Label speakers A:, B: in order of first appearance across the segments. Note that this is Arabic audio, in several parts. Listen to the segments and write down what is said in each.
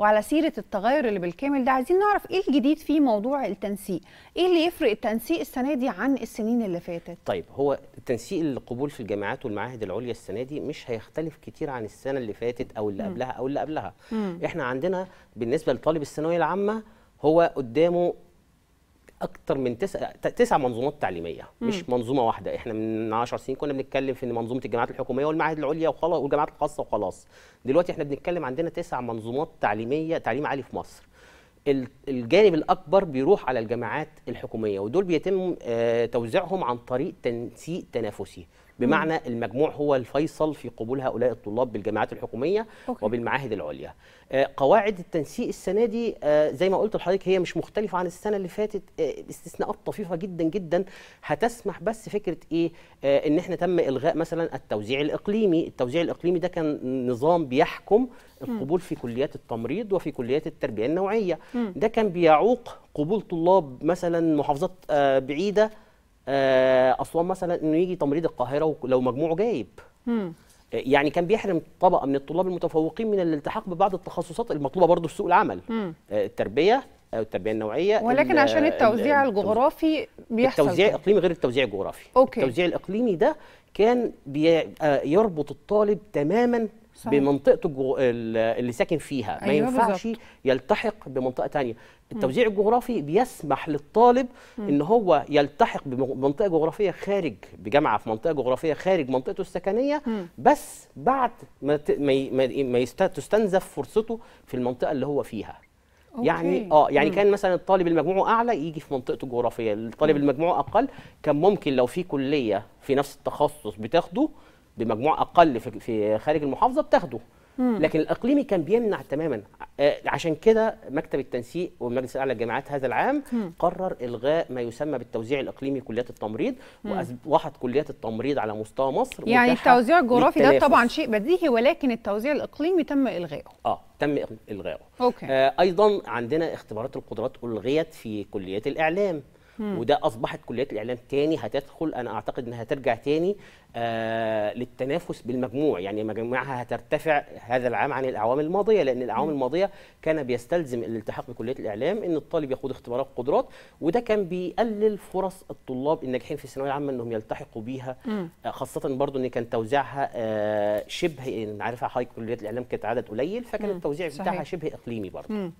A: وعلى سيره التغير اللي بالكامل ده عايزين نعرف ايه الجديد في موضوع التنسيق ايه اللي يفرق التنسيق السنه دي عن السنين اللي فاتت
B: طيب هو تنسيق القبول في الجامعات والمعاهد العليا السنه دي مش هيختلف كتير عن السنه اللي فاتت او اللي قبلها او اللي قبلها م. احنا عندنا بالنسبه لطالب الثانويه العامه هو قدامه اكتر من تسع تسع منظومات تعليميه مم. مش منظومه واحده احنا من 10 سنين كنا بنتكلم في ان منظومه الجامعات الحكوميه والمعاهد العليا وخلاص والجامعات الخاصه وخلاص دلوقتي احنا بنتكلم عندنا تسع منظومات تعليميه تعليم عالي في مصر الجانب الاكبر بيروح على الجامعات الحكوميه ودول بيتم آه، توزيعهم عن طريق تنسيق تنافسي بمعنى م. المجموع هو الفيصل في قبول هؤلاء الطلاب بالجامعات الحكوميه أوكي. وبالمعاهد العليا آه، قواعد التنسيق السنه دي آه، زي ما قلت لحضرتك هي مش مختلفه عن السنه اللي فاتت آه، استثناءات طفيفه جدا جدا هتسمح بس فكره ايه ان احنا تم الغاء مثلا التوزيع الاقليمي التوزيع الاقليمي ده كان نظام بيحكم القبول في كليات التمريض وفي كليات التربيه النوعيه ده كان بيعوق قبول طلاب مثلا محافظات بعيده اسوان آه، مثلا انه يجي تمريض القاهره ولو مجموعه جايب آه، يعني كان بيحرم طبقه من الطلاب المتفوقين من الالتحاق ببعض التخصصات المطلوبه برضه في سوق العمل آه، التربيه او التربيه النوعيه ولكن عشان التوزيع
A: الجغرافي بيحصل التوزيع
B: الاقليمي غير التوزيع الجغرافي أوكي. التوزيع الاقليمي ده كان يربط الطالب تماما صحيح. بمنطقته اللي ساكن فيها أيوة ما ينفعش بالزبط. يلتحق بمنطقه ثانيه التوزيع الجغرافي بيسمح للطالب ان هو يلتحق بمنطقه جغرافيه خارج بجامعه في منطقه جغرافيه خارج منطقته السكنيه بس بعد ما ما تستنزف فرصته في المنطقه اللي هو فيها أوكي. يعني اه يعني مم. كان مثلا الطالب المجموع اعلى يجي في منطقته الجغرافيه الطالب اللي المجموع اقل كان ممكن لو في كليه في نفس التخصص بتاخده بمجموع اقل في خارج المحافظه بتاخده لكن الاقليمي كان بيمنع تماما آه، عشان كده مكتب التنسيق والمجلس الاعلى للجامعات هذا العام قرر الغاء ما يسمى بالتوزيع الاقليمي كليات التمريض واصبحت كليات التمريض على مستوى مصر يعني التوزيع الجغرافي ده طبعا شيء
A: بديهي ولكن التوزيع الاقليمي تم الغائه
B: اه تم الغائه اوكي آه ايضا عندنا اختبارات القدرات الغيت في كليات الاعلام مم. وده اصبحت كليات الاعلام تاني هتدخل انا اعتقد انها هترجع تاني آه للتنافس بالمجموع يعني مجموعها هترتفع هذا العام عن الاعوام الماضيه لان الاعوام مم. الماضيه كان بيستلزم الالتحاق بكليه الاعلام ان الطالب يخوض اختبارات قدرات وده كان بيقلل فرص الطلاب الناجحين في الثانويه العامه انهم يلتحقوا بيها مم. آه، خاصه برضو ان كان توزيعها آه شبه عارفها حضرتك كليات الاعلام كانت عدد قليل فكان التوزيع بتاعها شبه اقليمي برضه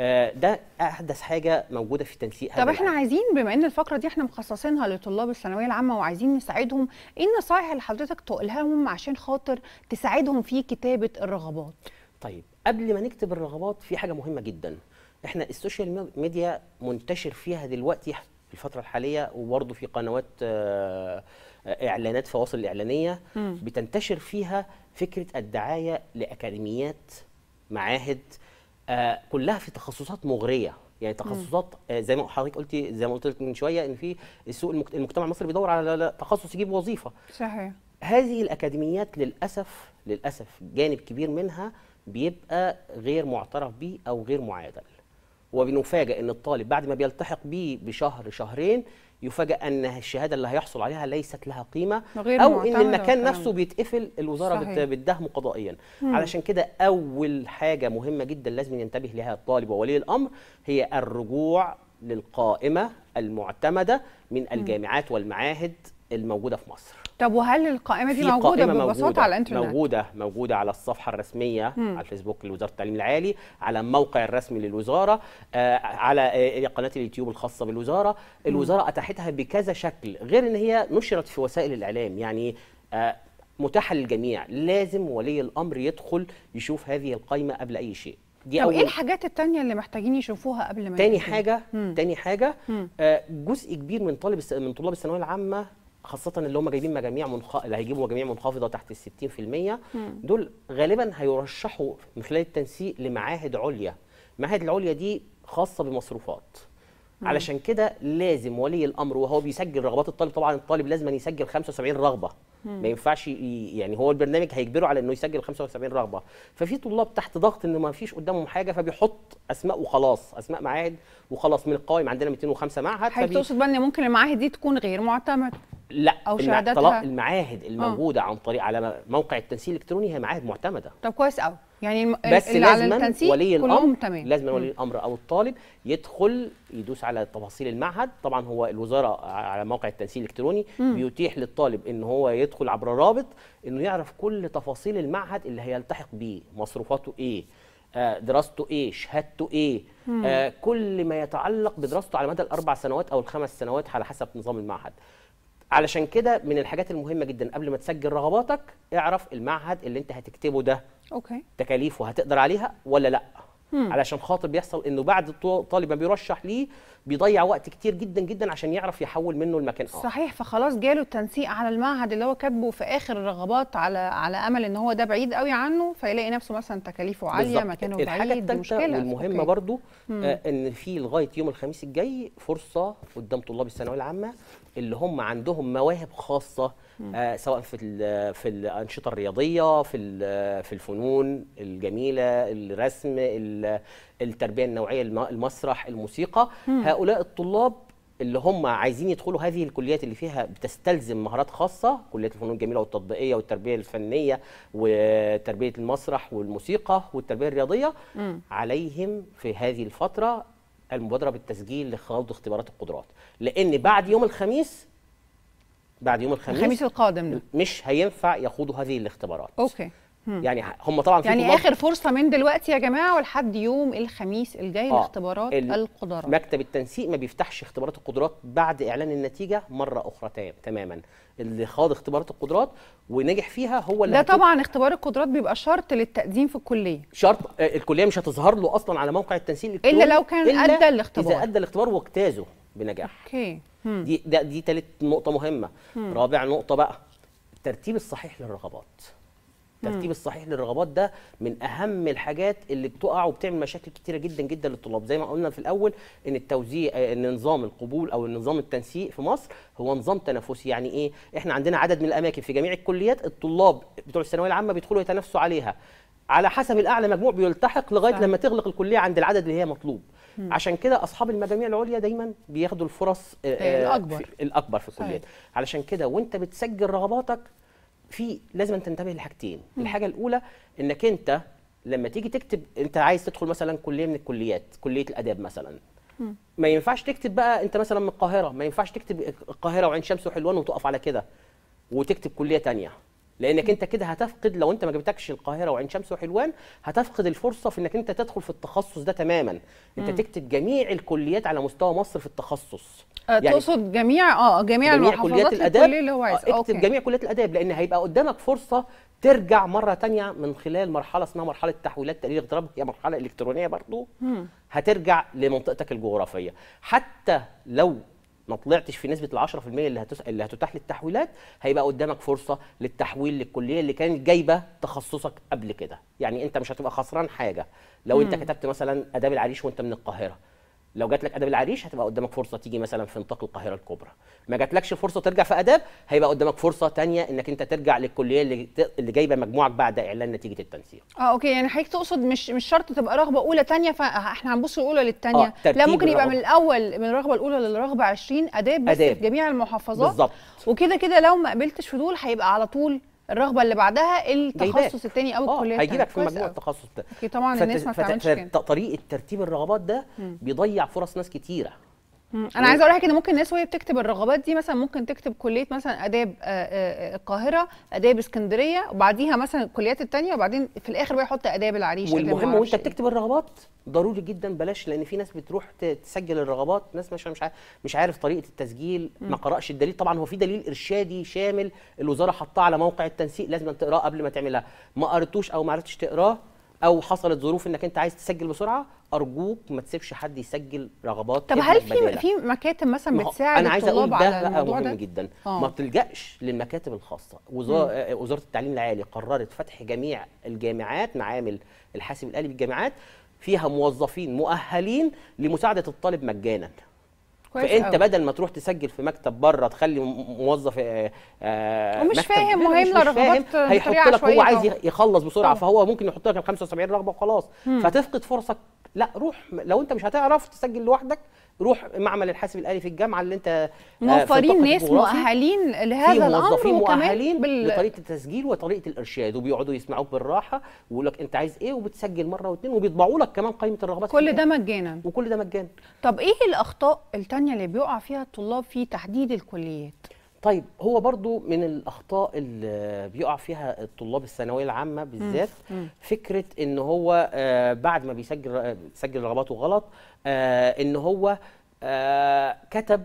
B: آه، ده احدث حاجه موجوده في تنسيق طب احنا
A: عايزين بما ان الفقره دي احنا مخصصينها لطلاب الثانويه العامه وعايزين نساعدهم ايه النصائح اللي حضرتك تقولها لهم عشان خاطر تساعدهم في كتابه الرغبات
B: طيب قبل ما نكتب الرغبات في حاجه مهمه جدا احنا السوشيال ميديا منتشر فيها دلوقتي في الفتره الحاليه وبرضه في قنوات آه، آه، اعلانات فواصل الاعلانيه بتنتشر فيها فكره الدعايه لاكاديميات معاهد آه، كلها في تخصصات مغريه يعني تخصصات آه، زي ما حضرتك قلتي زي ما قلت لك من شويه ان في السوق المجتمع المصري بيدور على تخصص يجيب وظيفه صحيح هذه الاكاديميات للاسف للاسف جانب كبير منها بيبقى غير معترف به او غير معادل وبنفاجئ ان الطالب بعد ما بيلتحق بيه بشهر شهرين يفاجئ أن الشهادة اللي هيحصل عليها ليست لها قيمة أو إن المكان نفسه بيتقفل الوزارة بتدهمه قضائيا مم. علشان كده أول حاجة مهمة جدا لازم ينتبه لها الطالب وولي الأمر هي الرجوع للقائمة المعتمدة من الجامعات والمعاهد الموجودة في مصر
A: طب وهل القائمه دي موجوده ببساطه موجودة على الانترنت موجوده
B: موجوده على الصفحه الرسميه مم. على الفيسبوك لوزاره التعليم العالي على الموقع الرسمي للوزاره آه على آه قناه اليوتيوب الخاصه بالوزاره الوزاره مم. اتاحتها بكذا شكل غير ان هي نشرت في وسائل الاعلام يعني آه متاحه للجميع لازم ولي الامر يدخل يشوف هذه القائمه قبل اي شيء دي طب إيه أول ايه الحاجات
A: التانية اللي محتاجين يشوفوها قبل ما تاني يشوفوها. حاجة
B: مم. تاني حاجة مم. آه، جزء كبير من طالب من طلاب الثانوية العامة خاصة اللي هم جايبين مجاميع منخ... اللي هيجيبوا مجاميع منخفضة تحت ال 60% دول غالبا هيرشحوا من خلال التنسيق لمعاهد عليا. المعاهد العليا دي خاصة بمصروفات. مم. علشان كده لازم ولي الأمر وهو بيسجل رغبات الطالب طبعا الطالب لازم يسجل 75 رغبة. ما ينفعش يعني هو البرنامج هيجبره على انه يسجل 75 رغبه ففي طلاب تحت ضغط ان ما فيش قدامهم حاجه فبيحط اسماء وخلاص اسماء معاهد وخلاص من القوائم عندنا 205 معهد حضرتك تقصد
A: بقى ان ممكن المعاهد دي تكون غير معتمده
B: لا او شهاداتها المعاهد آه. الموجوده عن طريق على موقع التنسيق الالكتروني هي معاهد معتمده طب
A: كويس قوي يعني بس التنسيق ولي الامر تمام. لازم ولي
B: الامر او الطالب يدخل يدوس على تفاصيل المعهد طبعا هو الوزاره على موقع التنسيق الالكتروني مم. بيتيح للطالب ان هو يدخل عبر رابط انه يعرف كل تفاصيل المعهد اللي هيلتحق بيه مصروفاته ايه آه، دراسته ايه شهادته ايه مم. آه كل ما يتعلق بدراسته على مدى الاربع سنوات او الخمس سنوات على حسب نظام المعهد علشان كده من الحاجات المهمه جدا قبل ما تسجل رغباتك اعرف المعهد اللي انت هتكتبه ده اوكي تكاليفه هتقدر عليها ولا لا مم. علشان خاطر بيحصل انه بعد الطالب ما بيرشح ليه بيضيع وقت كتير جدا جدا عشان يعرف يحول منه المكان اخر
A: صحيح فخلاص جاله التنسيق على المعهد اللي هو كاتبه في اخر الرغبات على على امل ان هو ده بعيد قوي عنه فيلاقي نفسه مثلا تكاليفه عاليه بالزبط. مكانه بعيد الحاجه الثالثه والمهمه برضو
B: آه ان في لغايه يوم الخميس الجاي فرصه قدام طلاب الثانويه العامه اللي هم عندهم مواهب خاصه آه سواء في في الانشطه الرياضيه في في الفنون الجميله الرسم التربيه النوعيه المسرح الموسيقى مم. هؤلاء الطلاب اللي هم عايزين يدخلوا هذه الكليات اللي فيها بتستلزم مهارات خاصه كليات الفنون الجميله والتطبيقيه والتربيه الفنيه وتربيه المسرح والموسيقى والتربيه الرياضيه عليهم في هذه الفتره المبادره بالتسجيل لخوض اختبارات القدرات لان بعد يوم الخميس بعد يوم الخميس الخميس القادم مش هينفع يخوضوا هذه الاختبارات اوكي يعني هم طبعا في يعني اخر
A: فرصه من دلوقتي يا جماعه ولحد يوم الخميس الجاي آه لاختبارات القدرات
B: مكتب التنسيق ما بيفتحش اختبارات القدرات بعد اعلان النتيجه مره اخرى تماما اللي خاض اختبارات القدرات ونجح فيها هو اللي ده
A: طبعا اختبار القدرات بيبقى شرط للتقديم في الكليه
B: شرط آه، الكليه مش هتظهر له اصلا على موقع التنسيق الا لو كان إلا ادى الاختبار اذا ادى الاختبار واجتازه بنجاح اوكي دي ده دي ثالث نقطه مهمه هم. رابع نقطه بقى الترتيب الصحيح للرغبات الترتيب الصحيح للرغبات ده من اهم الحاجات اللي بتقع وبتعمل مشاكل كتيره جدا جدا للطلاب زي ما قلنا في الاول ان التوزيع آه، ان نظام القبول او نظام التنسيق في مصر هو نظام تنافسي يعني ايه احنا عندنا عدد من الاماكن في جميع الكليات الطلاب بتوع الثانويه العامه بيدخلوا يتنافسوا عليها على حسب الاعلى مجموع بيلتحق لغايه لما تغلق الكليه عند العدد اللي هي مطلوب مم. عشان كده اصحاب المجاميع العليا دايما بياخدوا الفرص آه، الاكبر في الاكبر في الكليات طيب. علشان كده وانت بتسجل رغباتك في لازم تنتبه لحاجتين الحاجه الاولى انك انت لما تيجي تكتب انت عايز تدخل مثلا كليه من الكليات كليه الاداب مثلا ما ينفعش تكتب بقى انت مثلا من القاهره ما ينفعش تكتب القاهره وعين شمس وحلوان وتقف على كده وتكتب كليه تانية لانك انت كده هتفقد لو انت ما جبتكش القاهره وعين شمس وحلوان هتفقد الفرصه في انك انت تدخل في التخصص ده تماما انت مم. تكتب جميع الكليات على مستوى مصر في التخصص آه، يعني تقصد
A: جميع اه جميع, جميع كليات الاداب اللي هو عايز. آه، اكتب أوكي. جميع
B: كليات الاداب لان هيبقى قدامك فرصه ترجع مره تانية من خلال مرحله اسمها مرحله تحويلات تقرير اغتراب هي مرحله الكترونيه برضو مم. هترجع لمنطقتك الجغرافيه حتى لو ما طلعتش في نسبه ال 10% اللي هتس... اللي هتتاح للتحويلات هيبقى قدامك فرصه للتحويل للكليه اللي كانت جايبه تخصصك قبل كده يعني انت مش هتبقى خسران حاجه لو مم. انت كتبت مثلا اداب العريش وانت من القاهره لو جات لك اداب العريش هتبقى قدامك فرصه تيجي مثلا في نطاق القاهره الكبرى ما جاتلكش فرصه ترجع في اداب هيبقى قدامك فرصه تانية انك انت ترجع للكليه اللي اللي جايبه مجموعك بعد اعلان نتيجه التنسيق
A: اه اوكي يعني حضرتك تقصد مش مش شرط تبقى رغبه اولى تانية فاحنا هنبص الاولى للتانية آه لا ممكن يبقى من الاول من الرغبه الاولى للرغبه 20 اداب بس أداب. في جميع المحافظات بالظبط وكده كده لو ما قبلتش في دول هيبقى على طول الرغبه اللي بعدها التخصص الثاني او آه، الكليه هيجي لك في مجموعه
B: التخصص ده طبعا الناس ما بتعملش كده طريقه ترتيب الرغبات ده بيضيع فرص ناس كتيره
A: انا عايز اقول لك ان ممكن الناس وهي بتكتب الرغبات دي مثلا ممكن تكتب كليه مثلا اداب آه، آه، آه، القاهره اداب اسكندريه وبعديها مثلا الكليات الثانيه وبعدين في الاخر بقى يحط اداب العريش والمهم وانت
B: بتكتب الرغبات ضروري جدا بلاش لان في ناس بتروح تسجل الرغبات ناس مش مش عارف, مش عارف طريقه التسجيل م. ما قراش الدليل طبعا هو في دليل ارشادي شامل الوزاره حطاه على موقع التنسيق لازم تقراه قبل ما تعملها ما قرتوش او ما عرفتش تقراه او حصلت ظروف انك انت عايز تسجل بسرعه ارجوك ما تسيبش حد يسجل رغبات طب هل في في
A: مكاتب مثلا بتساعد انا عايز اقول ده بقى مهم ده؟ جدا
B: أوه. ما بتلجاش للمكاتب الخاصه وزاره آه، وزاره التعليم العالي قررت فتح جميع الجامعات معامل الحاسب الالي بالجامعات فيها موظفين مؤهلين لمساعده الطالب مجانا
A: فانت أوي. بدل
B: ما تروح تسجل في مكتب بره تخلي موظف آه, آه، ومش فاهم مهم لرغبات
A: هيحط لك هو عايز
B: يخلص بسرعه أوه. فهو ممكن يحط لك ال 75 رغبه وخلاص فتفقد فرصك لا روح لو انت مش هتعرف تسجل لوحدك روح معمل الحاسب الالي في الجامعه اللي انت آه، موفرين ناس مؤهلين
A: لهذا الامر مؤهلين بال... لطريقه
B: التسجيل وطريقه الارشاد وبيقعدوا يسمعوك بالراحه ويقول لك انت عايز ايه وبتسجل مره واثنين وبيطبعوا لك كمان قائمه الرغبات كل ده
A: مجانا وكل ده مجانا طب ايه الاخطاء الثانيه اللي بيقع فيها الطلاب في تحديد الكليات
B: طيب هو برضو من الاخطاء اللي بيقع فيها الطلاب الثانويه العامه بالذات فكره ان هو آه، بعد ما بيسجل بيسجل آه، رغباته غلط آه، ان هو كتب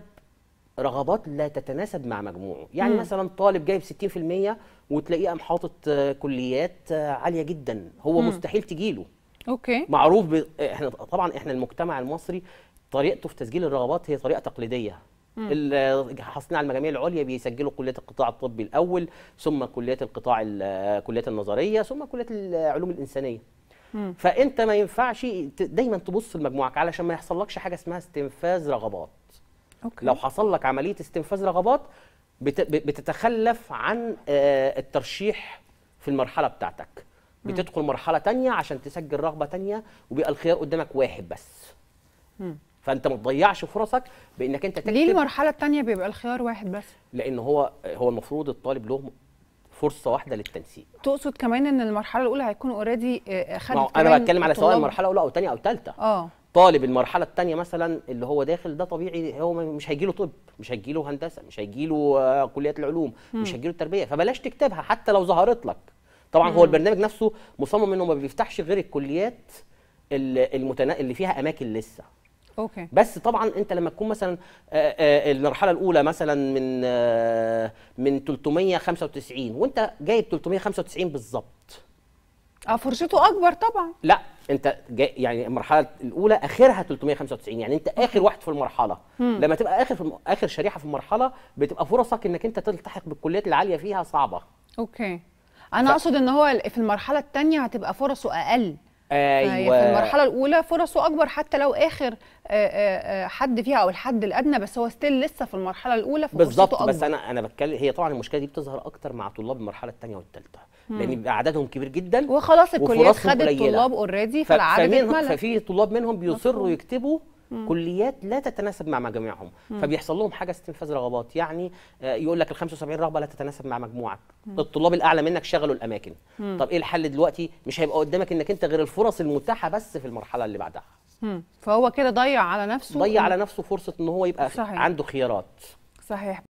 B: رغبات لا تتناسب مع مجموعه يعني مم. مثلا طالب جايب 60% وتلاقيه قام حاطط كليات عاليه جدا هو مم. مستحيل تجيله اوكي معروف ب... احنا طبعا احنا المجتمع المصري طريقته في تسجيل الرغبات هي طريقه تقليديه حصلنا على المجاميع العليا بيسجلوا كليه القطاع الطبي الاول ثم كليات القطاع كليه النظريه ثم كليه العلوم الانسانيه فانت ما ينفعش دايما تبص لمجموعك علشان ما يحصلكش حاجه اسمها استنفاذ رغبات أوكي. لو حصل لك عمليه استنفاذ رغبات بتتخلف عن آه، الترشيح في المرحله بتاعتك بتدخل مرحله تانية عشان تسجل رغبه تانية وبيبقى الخيار قدامك واحد بس فانت ما تضيعش فرصك بانك انت تكتب ليه المرحله
A: الثانيه بيبقى الخيار واحد بس
B: لان هو هو المفروض الطالب له فرصه واحده للتنسيق
A: تقصد كمان ان المرحله الاولى هيكون اوريدي آه، آه، خدت انا بتكلم على سواء المرحله
B: الاولى او الثانيه او الثالثه اه طالب المرحله الثانيه مثلا اللي هو داخل ده طبيعي هو مش هيجي له طب مش هيجي له هندسه مش هيجي له آه، كليه العلوم م. مش هيجي له التربيه فبلاش تكتبها حتى لو ظهرت لك طبعا م. هو البرنامج نفسه مصمم انه ما بيفتحش غير الكليات المتنا... اللي فيها اماكن لسه أوكي. بس طبعا انت لما تكون مثلا آه، آه، المرحله الاولى مثلا من آه، من 395 وانت جايب 395 بالظبط
A: اه فرصته اكبر طبعا
B: لا انت جاي يعني المرحله الاولى اخرها 395 يعني انت اخر واحد في المرحله مم. لما تبقى اخر في الم... اخر شريحه في المرحله بتبقى فرصك انك انت تلتحق بالكليات العاليه فيها صعبه اوكي
A: انا ف... اقصد ان هو في المرحله الثانيه هتبقى فرصه اقل
B: ايوه في المرحله
A: الاولى فرصه اكبر حتى لو اخر آه، آه، آه، حد فيها او الحد الادنى بس هو ستيل لسه في المرحله الاولى بالظبط بس
B: انا انا بتكلم هي طبعا المشكله دي بتظهر اكتر مع طلاب المرحله الثانيه والثالثه لان بيبقى عددهم كبير جدا وخلاص الكليات خدت طلاب
A: اوريدي فالعدد اتملى ففي
B: طلاب منهم بيصروا يكتبوا كليات لا تتناسب مع مجاميعهم فبيحصل لهم حاجه استنفاذ رغبات يعني آه، يقول لك ال 75 رغبه لا تتناسب مع مجموعك الطلاب الاعلى منك شغلوا الاماكن طب ايه الحل دلوقتي مش هيبقى قدامك انك انت غير الفرص المتاحه بس في المرحله اللي بعدها
A: فهو كده ضيع على نفسه ضيع على
B: نفسه فرصه ان هو يبقى صحيح. عنده خيارات
A: صحيح